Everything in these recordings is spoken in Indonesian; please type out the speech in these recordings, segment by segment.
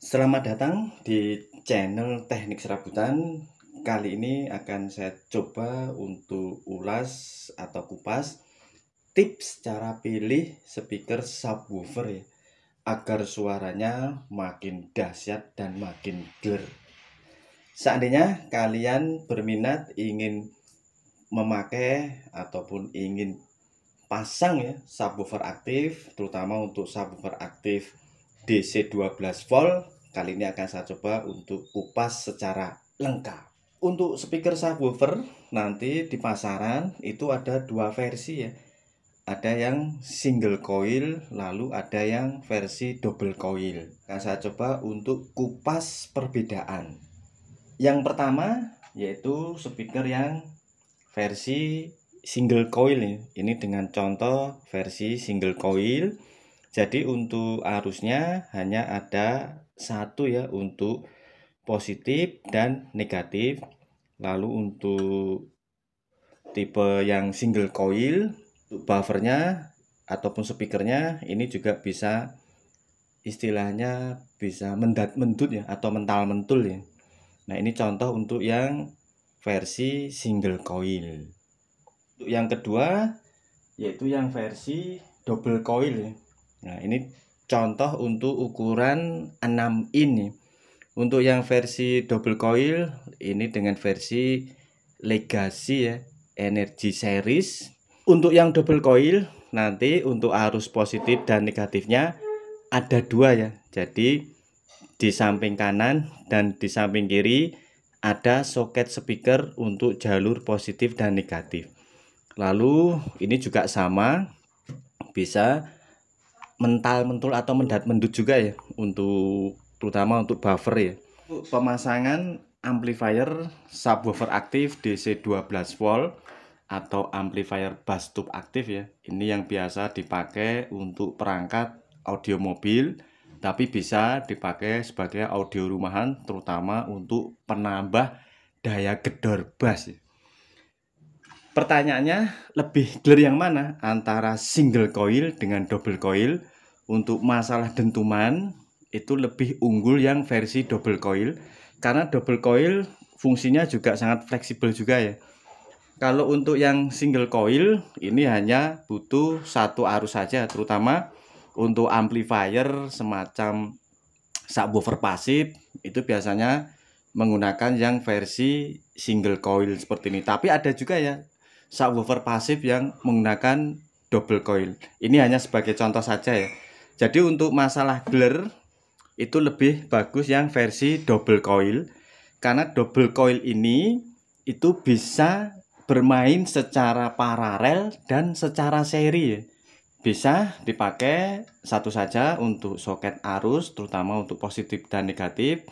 Selamat datang di channel Teknik Serabutan. Kali ini akan saya coba untuk ulas atau kupas tips cara pilih speaker subwoofer ya, agar suaranya makin dahsyat dan makin clear. Seandainya kalian berminat ingin memakai ataupun ingin pasang ya subwoofer aktif, terutama untuk subwoofer aktif DC 12 volt kali ini akan saya coba untuk kupas secara lengkap untuk speaker subwoofer nanti di pasaran itu ada dua versi ya ada yang single coil lalu ada yang versi double coil akan saya coba untuk kupas perbedaan yang pertama yaitu speaker yang versi single coil ya. ini dengan contoh versi single coil jadi untuk arusnya hanya ada satu ya untuk positif dan negatif. Lalu untuk tipe yang single coil, buffernya ataupun speakernya ini juga bisa istilahnya bisa mendat mendut ya atau mental mentul ya. Nah ini contoh untuk yang versi single coil. Untuk yang kedua yaitu yang versi double coil ya. Nah, ini contoh untuk ukuran 6 ini. Untuk yang versi double coil ini dengan versi legacy ya, energy series. Untuk yang double coil nanti untuk arus positif dan negatifnya ada dua ya. Jadi di samping kanan dan di samping kiri ada soket speaker untuk jalur positif dan negatif. Lalu ini juga sama bisa mental mentul atau mendat mendut juga ya untuk terutama untuk buffer ya pemasangan amplifier subwoofer aktif DC 12 volt atau amplifier bass tube aktif ya ini yang biasa dipakai untuk perangkat audio mobil tapi bisa dipakai sebagai audio rumahan terutama untuk penambah daya gedor bass ya. Pertanyaannya lebih clear yang mana antara single coil dengan double coil untuk masalah dentuman itu lebih unggul yang versi double coil karena double coil fungsinya juga sangat fleksibel juga ya kalau untuk yang single coil ini hanya butuh satu arus saja terutama untuk amplifier semacam subwoofer pasif itu biasanya menggunakan yang versi single coil seperti ini tapi ada juga ya subwoofer pasif yang menggunakan double coil. Ini hanya sebagai contoh saja ya. Jadi untuk masalah gler itu lebih bagus yang versi double coil karena double coil ini itu bisa bermain secara paralel dan secara seri. Ya. Bisa dipakai satu saja untuk soket arus terutama untuk positif dan negatif.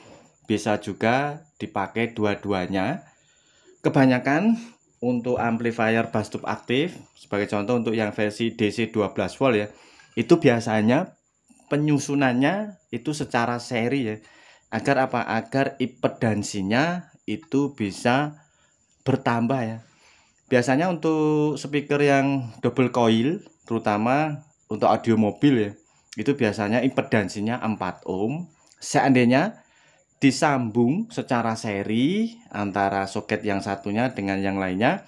Bisa juga dipakai dua-duanya. Kebanyakan untuk amplifier bass tube aktif sebagai contoh untuk yang versi DC 12 volt ya itu biasanya penyusunannya itu secara seri ya agar apa agar impedansinya itu bisa bertambah ya biasanya untuk speaker yang double coil terutama untuk audio mobil ya itu biasanya impedansinya 4 ohm seandainya disambung secara seri antara soket yang satunya dengan yang lainnya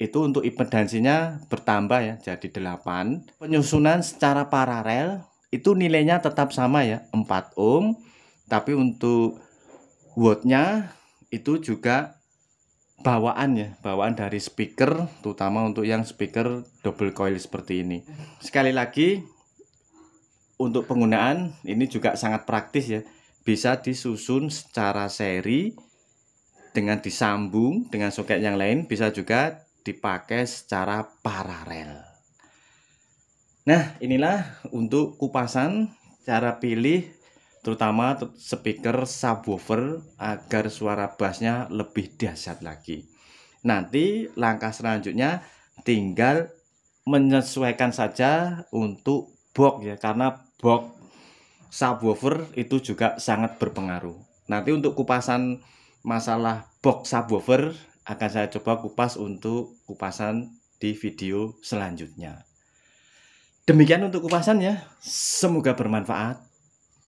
itu untuk impedansinya bertambah ya jadi 8 penyusunan secara paralel itu nilainya tetap sama ya 4 ohm tapi untuk wattnya itu juga bawaan ya bawaan dari speaker terutama untuk yang speaker double coil seperti ini sekali lagi untuk penggunaan ini juga sangat praktis ya bisa disusun secara seri dengan disambung dengan soket yang lain bisa juga dipakai secara paralel. Nah, inilah untuk kupasan cara pilih terutama speaker subwoofer agar suara bassnya lebih dahsyat lagi. Nanti langkah selanjutnya tinggal menyesuaikan saja untuk box ya karena box subwoofer itu juga sangat berpengaruh. Nanti untuk kupasan masalah box subwoofer akan saya coba kupas untuk kupasan di video selanjutnya. Demikian untuk kupasannya, semoga bermanfaat.